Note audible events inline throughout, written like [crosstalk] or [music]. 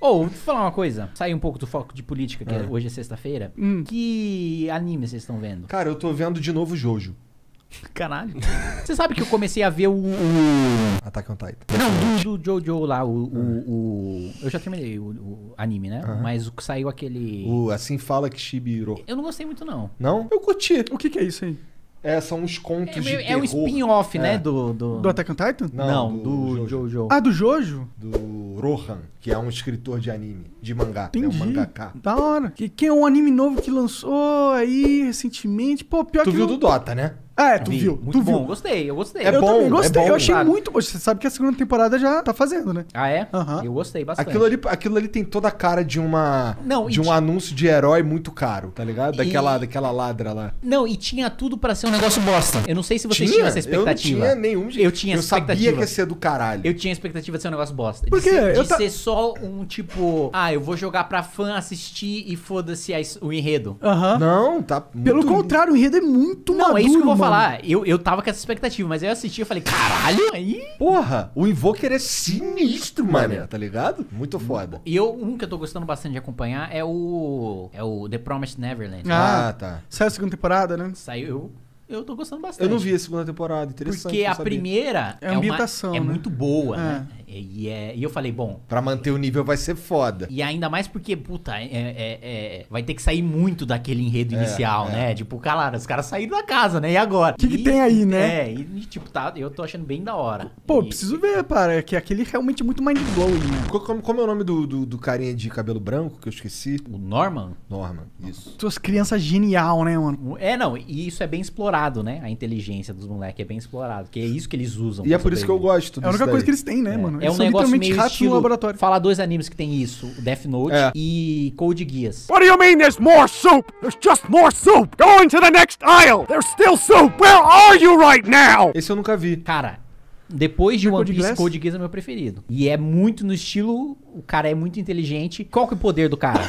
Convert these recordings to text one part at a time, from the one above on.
Ou, oh, falar uma coisa. Sair um pouco do foco de política, que é. Ah. hoje é sexta-feira. Hum. Que anime vocês estão vendo? Cara, eu tô vendo de novo Jojo. [laughs] Caralho. Você sabe que eu comecei a ver o. Attack on Titan. Não, do, do Jojo lá, o, o, o, Eu já terminei o, o anime, né? Mas o que saiu aquele. O Assim Fala que Shibiro. Eu não gostei muito, não. Não? Eu curti. O que, que é isso aí? É, são uns contos é, de terror. É um spin-off, né, é. né? Do, do... do Attack on Titan? Não, Não do, do Jojo. Jojo. Ah, do Jojo? Do Rohan, que é um escritor de anime, de mangá. Né, Entendi. É um mangaká. Da hora. Que, que é um anime novo que lançou aí recentemente. Pô, pior tu que... Tu viu não... do Dota, né? Ah, é, tu Vi. viu. Muito tu bom, viu. gostei, eu gostei. É eu bom, também gostei, é bom, eu achei muito bom. Você sabe que a segunda temporada já tá fazendo, né? Ah, é? Uhum. Eu gostei bastante. Aquilo ali, aquilo ali tem toda a cara de uma. Não, de um t... anúncio de herói muito caro, tá ligado? Daquela, e... daquela ladra lá. Não, e tinha tudo pra ser um negócio bosta. Eu não sei se vocês tinha? tinham essa expectativa. Eu não tinha nenhum jeito. Eu tinha eu expectativa. sabia que ia ser do caralho. Eu tinha expectativa de ser um negócio bosta. Por quê? De, ser, de tá- ser só um tipo. Ah, eu vou jogar pra fã assistir e foda-se o enredo. Aham. Uhum. Não, tá. Pelo contrário, o enredo é muito não, maduro. Não, é isso que eu vou falar falar, eu, eu tava com essa expectativa, mas aí eu assisti e falei, caralho, aí. Porra, o Invoker é sinistro, mano, tá ligado? Muito foda. E eu, um que eu tô gostando bastante de acompanhar é o. É o The Promised Neverland. Ah, ah tá. Saiu a segunda temporada, né? Saiu. Eu tô gostando bastante. Eu não vi a segunda temporada, interessante. Porque a saber. primeira é, é, uma, é né? muito boa, é. né? E, é, e eu falei, bom. Pra manter o nível vai ser foda. E ainda mais porque, puta, é, é, é, é vai ter que sair muito daquele enredo inicial, né? Tipo, calar os caras saíram da casa, né? E agora? O que, que e, tem aí, né? É, e tipo, tá, eu tô achando bem da hora. Pô, e... preciso ver, para, que aquele realmente é muito mind blowing, né? Como, como é o nome do, do, do, carinha de cabelo branco que eu esqueci? O Norman? Norman, isso. Tuas crianças genial, né, mano? É, não, e isso é bem explorado, né? A inteligência dos moleques é bem explorado, que é isso que eles usam. E é por isso que eu gosto. É a única daí. coisa que eles têm, né, mano? É um negócio meio ratos estilo, no laboratório. Falar dois animes que tem isso, Death Note é. e Code Geass. What do you mean there's more soup? There's just more soup. Go into the next aisle. There's still soup. Where are you right now? Esse eu nunca vi. Cara, depois de é One Code Piece, Code Geass é meu preferido. E é muito no estilo, o cara é muito inteligente. Qual que é o poder do cara?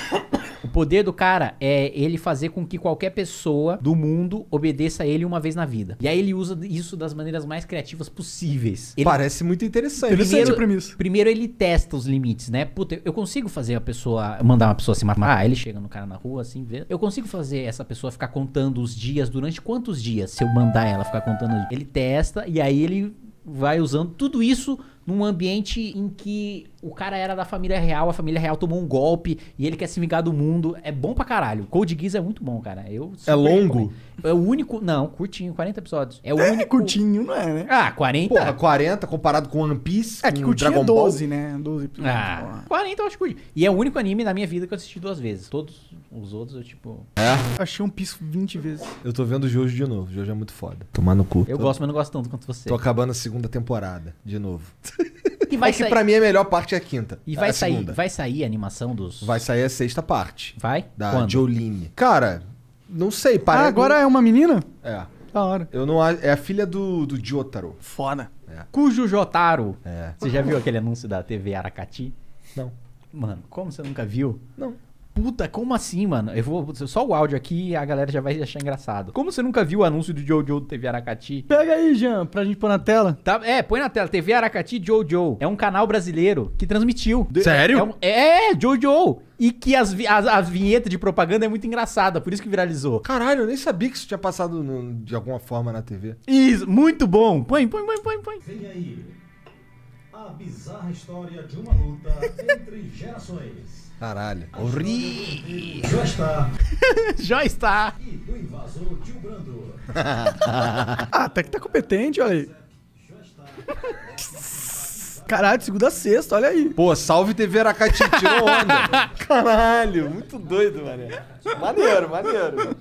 O poder do cara é ele fazer com que qualquer pessoa do mundo obedeça a ele uma vez na vida. E aí ele usa isso das maneiras mais criativas possíveis. Ele... Parece muito interessante. Primeiro, interessante primeiro ele testa os limites, né? Puta, eu consigo fazer a pessoa mandar uma pessoa se matar. Ah, ele chega no cara na rua assim, vê. Eu consigo fazer essa pessoa ficar contando os dias durante quantos dias se eu mandar ela ficar contando. Ele testa e aí ele vai usando tudo isso num ambiente em que o cara era da família real, a família real tomou um golpe e ele quer se vingar do mundo. É bom pra caralho. Code Geass é muito bom, cara. Eu é longo? Recomendo. É o único... Não, curtinho, 40 episódios. É o é, único... curtinho, não é, né? Ah, 40? Porra, 40 comparado com One Piece, é, que com é Dragon é 12, Ball. né? 12 episódios. Ah, 40 eu acho que... E é o único anime na minha vida que eu assisti duas vezes. Todos os outros eu, tipo... É? achei um piso 20 vezes. Eu tô vendo o Jojo de novo. o Jojo é muito foda. Tomar no cu. Eu tô... gosto, mas não gosto tanto quanto você. Tô acabando a segunda temporada, de novo. E vai é que pra mim a melhor parte é a quinta. E vai, é sair, segunda. vai sair a animação dos. Vai sair a sexta parte. Vai? Da Quando? Jolene. Cara, não sei. Ah, parece... Ah, agora é uma menina? É. Da hora. Eu não É a filha do, do Jotaro. Foda. É. Cujo Jotaro. É. Você já viu aquele anúncio da TV Aracati? Não. Mano, como você nunca viu? Não. Puta, como assim, mano? Eu vou só o áudio aqui e a galera já vai achar engraçado. Como você nunca viu o anúncio do Jojo do TV Aracati? Pega aí, Jean, pra gente pôr na tela. Tá, é, põe na tela. TV Aracati Jojo. É um canal brasileiro que transmitiu. Sério? É, um, é Jojo. E que as, as, as de propaganda é muito engraçada, por isso que viralizou. Caralho, eu nem sabia que isso tinha passado no, de alguma forma na TV. Isso, muito bom. Põe, põe, põe, põe, põe. Vem aí. A bizarra história de uma luta entre gerações. Caralho. Ri. Já está. [laughs] Já está. E do invasor tio Brando. [laughs] ah, até tá, que tá competente, olha aí. [laughs] Caralho, de segunda a sexta, olha aí. Pô, salve TV Aracati, tirou onda. Caralho, muito doido, mané. Maneiro, maneiro.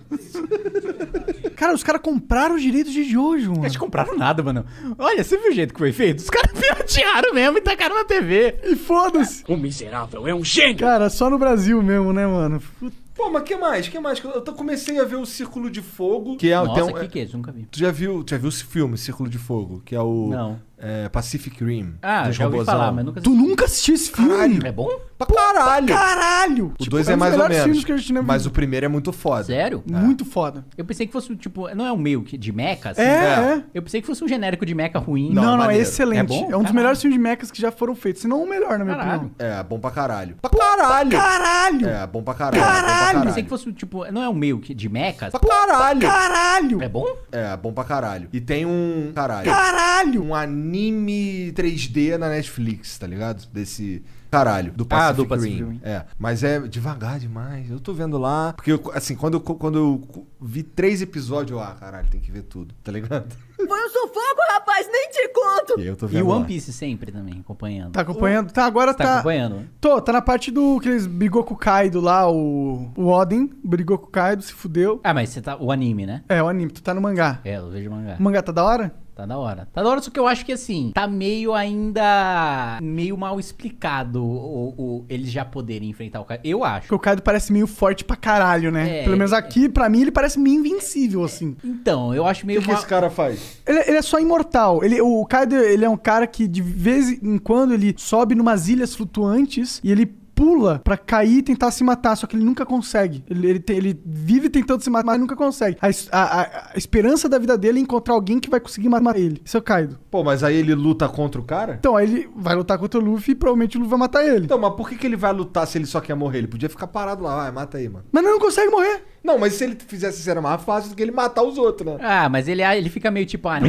Cara, os caras compraram os direitos de Jojo, mano. Eles compraram nada, mano. Olha, você viu o jeito que foi feito? Os caras [laughs] piratearam mesmo e tacaram na TV. E foda-se. O miserável é um gênio. Cara, só no Brasil mesmo, né, mano? Puta. Pô, mas que mais? Que mais? Eu comecei a ver o Círculo de Fogo. Que é, Nossa, um, que, que é Nunca vi. Tu já viu, tu já viu esse filme, Círculo de Fogo? Que é o Não. É, Pacific Rim. Ah, já ouvi falar, mas nunca assisti. Tu nunca assistiu esse filme? Caralho. É bom? Pra caralho. Pra caralho. O tipo, dois é, é mais ou menos. mas o primeiro é muito foda. Sério? É. Muito foda. Eu pensei que fosse, tipo, não é um meio de mecas? Assim? É, é, Eu pensei que fosse um genérico de mecha ruim. Não, não, não é excelente. É, bom? é um caralho. dos melhores filmes de Mecas que já foram feitos. Se não o melhor, na minha caralho. opinião. É, bom pra caralho. Pra caralho. caralho. É, bom pra caralho. Caralho caralho. Pensei que fosse, tipo, não é o meio que de meca? Pra caralho. Pra caralho. É bom? É, bom pra caralho. E tem um. Caralho. Caralho. Um anime 3D na Netflix, tá ligado? Desse caralho. Do ah, Pacific, ah, do Pacific Rim. Rim. É. Mas é devagar demais. Eu tô vendo lá. Porque, eu, assim, quando eu, quando eu vi três episódios, eu, ah, caralho, tem que ver tudo, tá ligado? Foi um sufoco, rapaz, nem te conto. E, eu tô vendo e o One Piece sempre também, acompanhando. Tá acompanhando? Tá, agora tá. Tá acompanhando. Tô, tá na parte do que eles brigou com o Kaido lá, o, o Odin brigou com o Kaido, se fudeu. Ah, mas você tá. O anime, né? É, o anime, tu tá no mangá. É, eu vejo mangá. O mangá tá da hora? Tá da hora. Tá da hora, só que eu acho que assim, tá meio ainda. meio mal explicado o, o eles já poderem enfrentar o Kaido. Eu acho. Porque o Kaido parece meio forte pra caralho, né? É, Pelo menos é. aqui, é. pra mim, ele parece meio invencível, é, assim. É. Então, eu acho meio. O que, mal... esse cara faz? Ele, ele, é só imortal. Ele, o Kaido, ele é um cara que de vez em quando ele sobe numas ilhas flutuantes e ele pula para cair e tentar se matar, só que ele nunca consegue. Ele, ele, te, ele vive tentando se matar, mas nunca consegue. A, a, a, esperança da vida dele é encontrar alguém que vai conseguir matar ele. Seu é Kaido. Pô, mas aí ele luta contra o cara? Então, aí ele vai lutar contra o Luffy e provavelmente o Luffy vai matar ele. Então, mas por que, que ele vai lutar se ele só quer morrer? Ele podia ficar parado lá, vai, mata aí, mano. Mas não consegue morrer. Não, mas se ele fizesse isso era mais fácil do que ele matar os outros, né? Ah, mas ele, ele fica meio tipo, ah, não.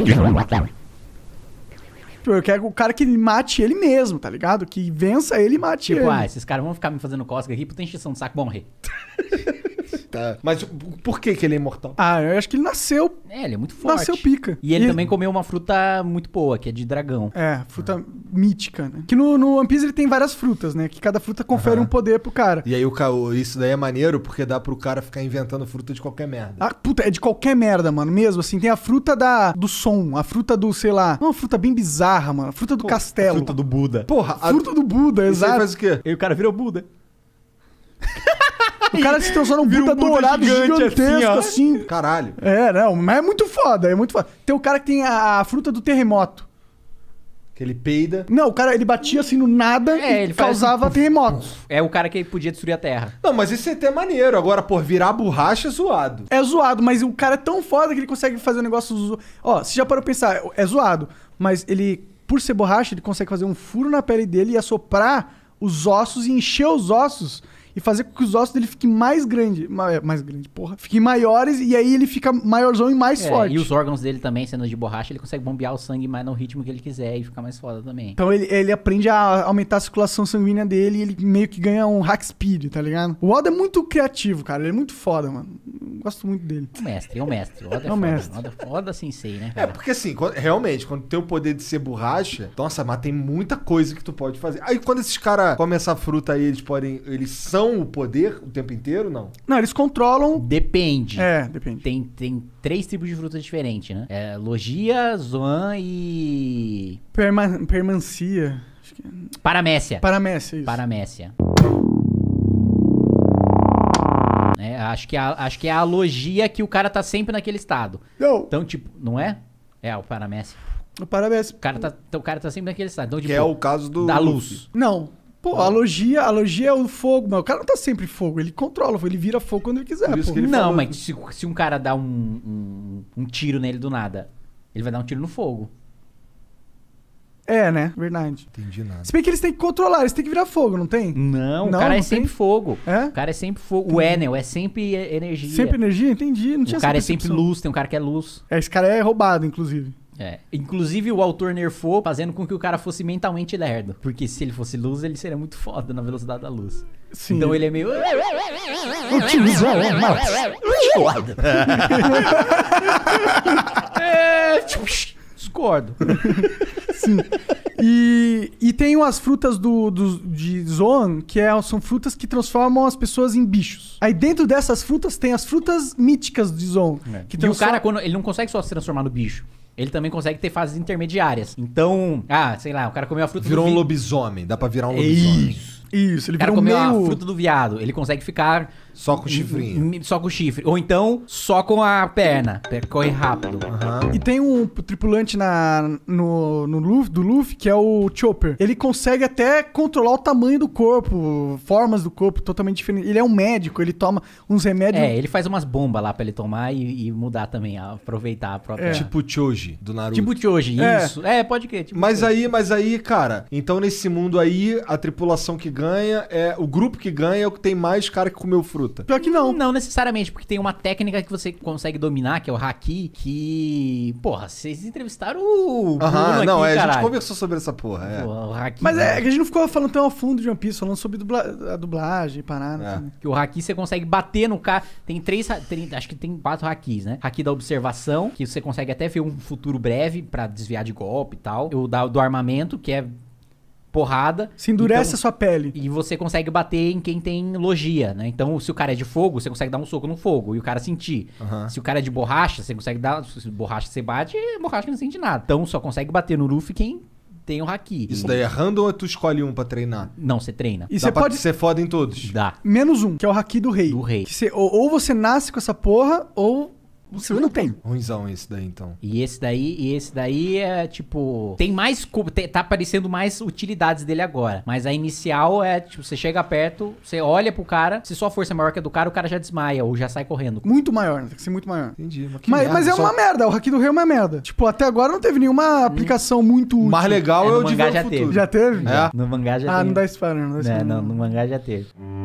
Eu quero é o cara que mate ele mesmo, tá ligado? Que vença ele e mate tipo, ele. Tipo, ah, esses caras vão ficar me fazendo cósmica aqui, puta encheção de saco, bom rei. [laughs] tá Mas por que, que ele é imortal? Ah, eu acho que ele nasceu. É, ele é muito forte. Nasceu pica. E ele e também comeu uma fruta muito boa, que é de dragão. É, fruta ah. mítica, né? Que no, no One Piece ele tem várias frutas, né? Que cada fruta confere um poder pro cara. E aí o isso daí é maneiro porque dá pro cara ficar inventando fruta de qualquer merda. Ah, puta, é de qualquer merda, mano. Mesmo assim, tem a fruta da, do som, a fruta do, sei lá. uma fruta bem bizarra, mano. A fruta do Pô, castelo. Fruta do Buda. Porra, a... fruta do Buda, exato. E o cara virou o Buda. [laughs] O cara se transforma num Buda um dourado gigante, assim, gigantesco, assim, assim, Caralho. É, não, mas é muito foda, é muito foda. Tem o cara que tem a, a fruta do terremoto. Que ele peida. Não, o cara ele batia assim no nada é, e causava terremotos. É o cara que podia destruir a terra. Não, mas isso é até maneiro. Agora, pô, virar borracha é zoado. É zoado, mas o cara é tão foda que ele consegue fazer um negócio. Ó, você já parou pensar, é zoado, mas ele, por ser borracha, ele consegue fazer um furo na pele dele e assoprar os ossos e encher os ossos e fazer com que os ossos dele fiquem mais grandes. É, mais grande, porra. Fiquem maiores e aí ele fica maiorzão e mais é, forte. E os órgãos dele também, sendo de borracha, ele consegue bombear o sangue mais no ritmo que ele quiser e ficar mais foda também. Então ele, ele aprende a aumentar a circulação sanguínea dele e ele meio que ganha um hack speed, tá ligado? O Oda é muito criativo, cara. Ele é muito foda, mano. gosto muito dele. O é mestre, é o [laughs] é mestre. O Oda é, é o foda, mestre. Oda, Oda sensei, né? Cara? É, porque assim, quando, realmente, quando tem o poder de ser borracha, nossa, mas tem muita coisa que tu pode fazer. Aí quando esses caras comem essa fruta aí, eles podem. Eles são são o poder o tempo inteiro, não? Não, eles controlam. Depende. É, depende. Tem, tem três tipos de frutas diferentes, né? É, logia, zoan e. Perma permancia. Acho que... É. Paramécia. Paramécia, isso. Paramécia. É, acho, que é a, acho que é a logia que o cara tá sempre naquele estado. Não. Então, tipo, não é? É, o paramécia. O paramécia. O cara tá, então, o cara tá sempre naquele estado. Então, tipo, que é tipo, o caso do. Da luz. Não. Pô, a logia, a logia é o fogo, mas o cara não tá sempre fogo, ele controla, ele vira fogo quando ele quiser. pô. ele não, falou. mas se, se um cara dá um, um, um tiro nele do nada, ele vai dar um tiro no fogo. É, né? Verdade. Entendi nada. Se bem que eles têm que controlar, eles têm que virar fogo, não tem? Não, não o cara é não é tem? sempre fogo. É? O cara é sempre fogo. Entendi. O Enel é sempre energia. Sempre energia? Entendi. Não tinha O cara é sempre luz, tem um cara que é luz. É, esse cara é roubado, inclusive. É. Inclusive, o autor nerfou, fazendo com que o cara fosse mentalmente lerdo. Porque se ele fosse luz, ele seria muito foda na velocidade da luz. Sim. Então ele é meio. Utilizar [laughs] é Max. Tipo, discordo. Sim. E, e tem umas frutas do, do, de Zoan, que é, são frutas que transformam as pessoas em bichos. Aí dentro dessas frutas tem as frutas míticas de Zoan. É. Que E o cara, quando ele não consegue só se transformar no bicho ele também consegue ter fases intermediárias. Então, ah, sei lá, o cara comeu a fruta Virou um lobisomem, dá pra virar um é lobisomem. Isso. Isso, ele comeu meio... a fruta do viado. Ele consegue ficar. Só com o chifrinho. Só com o chifre. Ou então, só com a perna. Corre rápido. Uhum. E tem um tripulante na, no, no Luffy, do Luffy, que é o Chopper. Ele consegue até controlar o tamanho do corpo, formas do corpo totalmente diferentes. Ele é um médico, ele toma uns remédios. É, ele faz umas bombas lá pra ele tomar e, e mudar também, aproveitar a própria. É. Tipo Choji, do Naruto. Tipo Choji, é. isso. É, pode que. Tipo mas aí, mas aí, cara, então nesse mundo aí, a tripulação que ganha ganha é. O grupo que ganha é o que tem mais cara que comeu fruta. Pior que não. Não necessariamente, porque tem uma técnica que você consegue dominar, que é o haki, que. Porra, vocês entrevistaram o. Aham, não, é, caralho. a gente conversou sobre essa porra. É. Porra, o haki, Mas é que né? a gente não ficou falando tão a fundo de One Piece, falando sobre dubla, a dublagem, parada. É. Assim. Que o haki você consegue bater no cara. Tem três. Tem, acho que tem quatro hakis, né? Haki da observação, que você consegue até ver um futuro breve para desviar de golpe e tal. O da, do armamento, que é porrada. Se endurece então, a sua pele. E você consegue bater em quem tem logia, né? Então, se o cara é de fogo, você consegue dar um soco no fogo e o cara sentir. Uhum. Se o cara é de borracha, você consegue dar. Se borracha você bate, borracha não sente nada. Então, só consegue bater no Luffy quem tem o haki. Isso daí é random ou tu escolhe um pra treinar? Não, você treina. E você pode ser foda em todos? Dá. Menos um, que é o haki do rei. Do rei. ou, ou, você nasce com essa porra, ou você não tem. Ruizão esse daí, então. E esse daí, e esse daí é tipo. Tem mais. Tem, tá aparecendo mais utilidades dele agora. Mas a inicial é, tipo, você chega perto, você olha pro cara, se sua força é maior que a do cara, o cara já desmaia ou já sai correndo. Muito maior, né? Tem que ser muito maior. Entendi. Mas, mas, merda, mas é só... uma merda, o Haki do Rei é uma merda. Tipo, até agora não teve nenhuma aplicação hum. muito. Útil. Mais legal é, é o de já futuro. Teve. Já teve? É. No mangá já ah, teve. Ah, não dá spoiler, não dá spoiler. É, não, no mangá já teve. Hum.